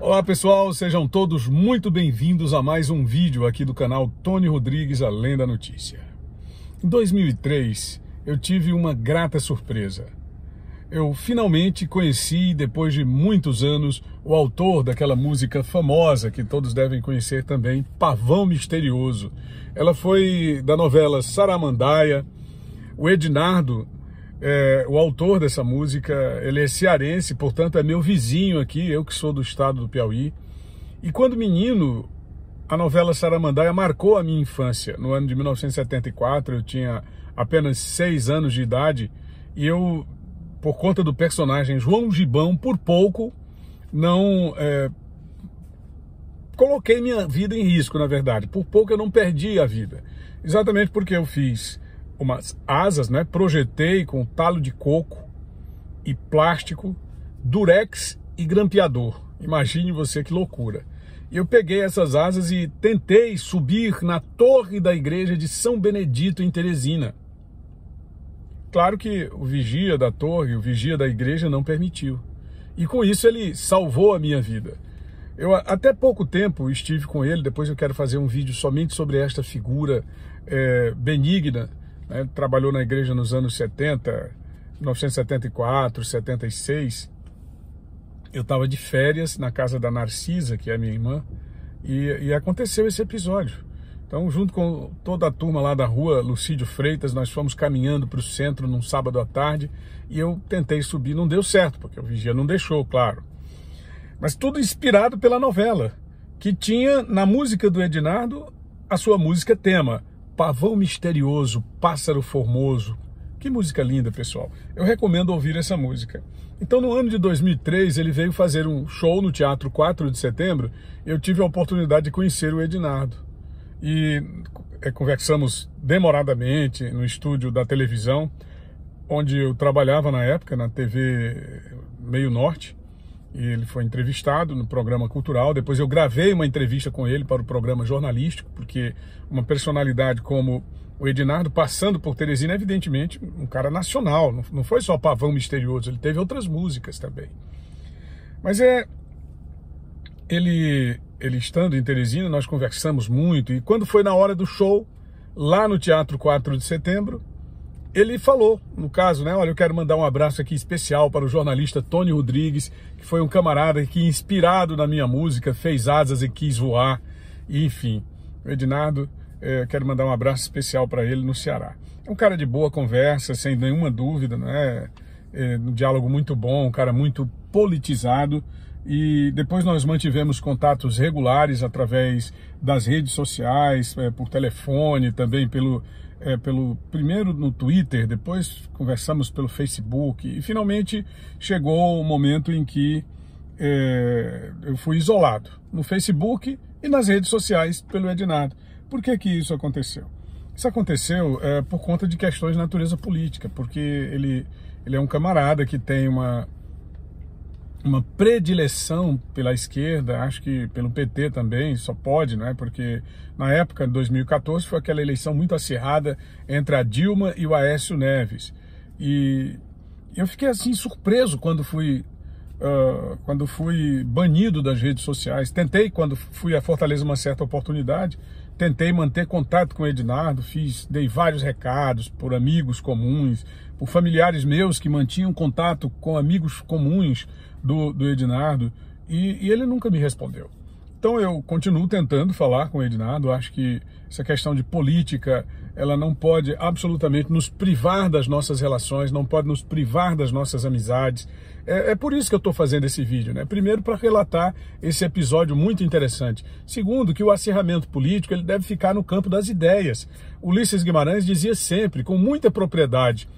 Olá pessoal, sejam todos muito bem-vindos a mais um vídeo aqui do canal Tony Rodrigues Além da Notícia. Em 2003, eu tive uma grata surpresa. Eu finalmente conheci, depois de muitos anos, o autor daquela música famosa que todos devem conhecer também, Pavão Misterioso. Ela foi da novela Saramandaia. O Ednardo é, o autor dessa música, ele é cearense, portanto é meu vizinho aqui, eu que sou do estado do Piauí. E quando menino, a novela Saramandaia marcou a minha infância. No ano de 1974, eu tinha apenas seis anos de idade e eu, por conta do personagem João Gibão, por pouco não é, coloquei minha vida em risco, na verdade. Por pouco eu não perdi a vida. Exatamente porque eu fiz umas asas, né? Projetei com talo de coco e plástico, durex e grampeador. Imagine você que loucura. Eu peguei essas asas e tentei subir na torre da igreja de São Benedito em Teresina. Claro que o vigia da torre, o vigia da igreja não permitiu. E com isso ele salvou a minha vida. Eu até pouco tempo estive com ele, depois eu quero fazer um vídeo somente sobre esta figura é, benigna, né? trabalhou na igreja nos anos 70, 1974, 76. Eu estava de férias na casa da Narcisa, que é minha irmã, e, e aconteceu esse episódio. Então, junto com toda a turma lá da rua Lucídio Freitas, nós fomos caminhando para o centro num sábado à tarde e eu tentei subir, não deu certo, porque o vigia não deixou, claro. Mas tudo inspirado pela novela, que tinha na música do Edinardo a sua música tema. Pavão Misterioso, Pássaro Formoso. Que música linda, pessoal. Eu recomendo ouvir essa música. Então, no ano de 2003, ele veio fazer um show no Teatro 4 de Setembro. Eu tive a oportunidade de conhecer o Edinardo. E é, conversamos demoradamente no estúdio da televisão, onde eu trabalhava na época, na TV Meio Norte ele foi entrevistado no programa cultural. Depois eu gravei uma entrevista com ele para o programa jornalístico, porque uma personalidade como o Ednardo, passando por Teresina, evidentemente, um cara nacional. Não foi só Pavão Misterioso, ele teve outras músicas também. Mas é. Ele, ele estando em Teresina, nós conversamos muito. E quando foi na hora do show, lá no Teatro 4 de Setembro, ele falou, no caso, né? Olha, eu quero mandar um abraço aqui especial para o jornalista Tony Rodrigues, que foi um camarada que, inspirado na minha música, fez asas e quis voar. E, enfim, o Edinardo, eh, quero mandar um abraço especial para ele no Ceará. É um cara de boa conversa, sem nenhuma dúvida, né? É um diálogo muito bom, um cara muito politizado. E depois nós mantivemos contatos regulares através das redes sociais, eh, por telefone, também pelo é, pelo primeiro no Twitter, depois conversamos pelo Facebook e finalmente chegou o momento em que é, eu fui isolado no Facebook e nas redes sociais pelo Ednardo. Por que que isso aconteceu? Isso aconteceu é, por conta de questões de natureza política, porque ele, ele é um camarada que tem uma, uma predileção pela esquerda, acho que pelo PT também, só pode, é Porque na época de 2014 foi aquela eleição muito acirrada entre a Dilma e o Aécio Neves. E eu fiquei assim surpreso quando fui uh, quando fui banido das redes sociais. Tentei quando fui a Fortaleza uma certa oportunidade, tentei manter contato com o Ednardo, fiz, dei vários recados por amigos comuns, por familiares meus que mantinham contato com amigos comuns do, do Ednardo, e, e ele nunca me respondeu. Então eu continuo tentando falar com o Ednardo, acho que essa questão de política, ela não pode absolutamente nos privar das nossas relações, não pode nos privar das nossas amizades. É, é por isso que eu estou fazendo esse vídeo, né? Primeiro, para relatar esse episódio muito interessante. Segundo, que o acirramento político ele deve ficar no campo das ideias. Ulisses Guimarães dizia sempre, com muita propriedade,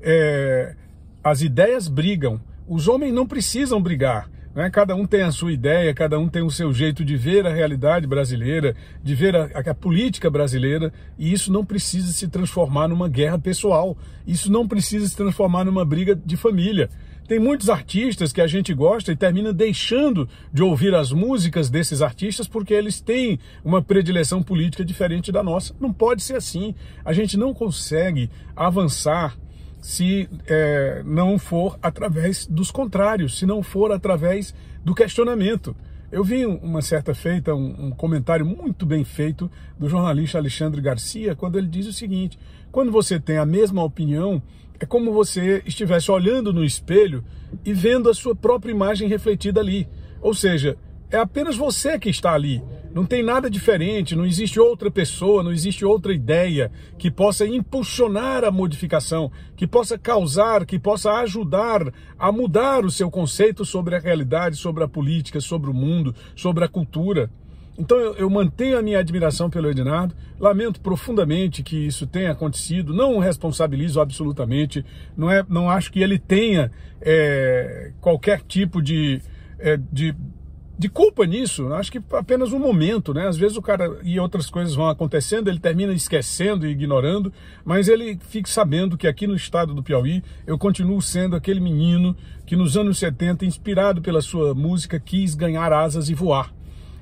é, as ideias brigam, os homens não precisam brigar né? Cada um tem a sua ideia, cada um tem o seu jeito de ver a realidade brasileira, de ver a, a, política brasileira, e isso não precisa se transformar numa guerra pessoal, isso não precisa se transformar numa briga de família. Tem muitos artistas que a gente gosta e termina deixando de ouvir as músicas desses artistas porque eles têm uma predileção política diferente da nossa. Não pode ser assim. A gente não consegue avançar se é, não for através dos contrários, se não for através do questionamento. Eu vi uma certa feita, um, um, comentário muito bem feito do jornalista Alexandre Garcia, quando ele diz o seguinte: quando você tem a mesma opinião, é como você estivesse olhando no espelho e vendo a sua própria imagem refletida ali. Ou seja, é apenas você que está ali. Não tem nada diferente, não existe outra pessoa, não existe outra ideia que possa impulsionar a modificação, que possa causar, que possa ajudar a mudar o seu conceito sobre a realidade, sobre a política, sobre o mundo, sobre a cultura. Então eu, eu, mantenho a minha admiração pelo Edinardo, lamento profundamente que isso tenha acontecido, não o responsabilizo absolutamente, não, é, não acho que ele tenha é, qualquer tipo de, é, de de culpa nisso, né? acho que apenas um momento, né? Às vezes o cara e outras coisas vão acontecendo, ele termina esquecendo e ignorando, mas ele fica sabendo que aqui no estado do Piauí eu continuo sendo aquele menino que nos anos 70, inspirado pela sua música, quis ganhar asas e voar.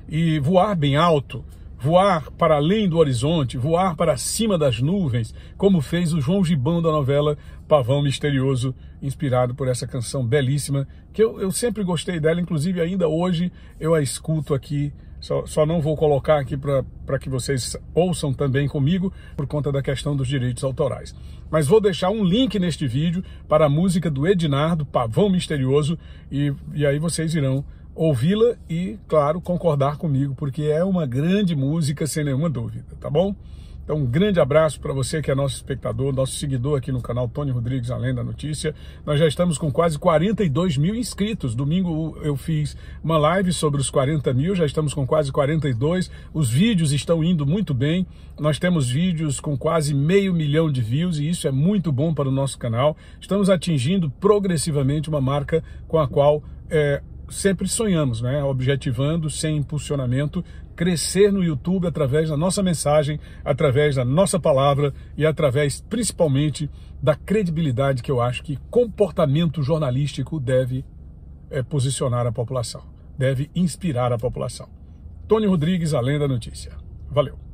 E voar bem alto, voar para além do horizonte, voar para cima das nuvens, como fez o João Gibão da novela Pavão Misterioso, inspirado por essa canção belíssima, que eu, eu sempre gostei dela, inclusive ainda hoje eu a escuto aqui. Só, só não vou colocar aqui para que vocês ouçam também comigo, por conta da questão dos direitos autorais. Mas vou deixar um link neste vídeo para a música do Edinardo, Pavão Misterioso, e, e aí vocês irão ouvi-la e, claro, concordar comigo, porque é uma grande música, sem nenhuma dúvida, tá bom? Então, um grande abraço para você que é nosso espectador, nosso seguidor aqui no canal Tony Rodrigues Além da Notícia. Nós já estamos com quase 42 mil inscritos. Domingo eu fiz uma live sobre os 40 mil, já estamos com quase 42. Os vídeos estão indo muito bem. Nós temos vídeos com quase meio milhão de views e isso é muito bom para o nosso canal. Estamos atingindo progressivamente uma marca com a qual é, sempre sonhamos, né? Objetivando, sem impulsionamento, crescer no YouTube através da nossa mensagem, através da nossa palavra e através principalmente da credibilidade que eu acho que comportamento jornalístico deve é, posicionar a população, deve inspirar a população. Tony Rodrigues, Além da Notícia. Valeu!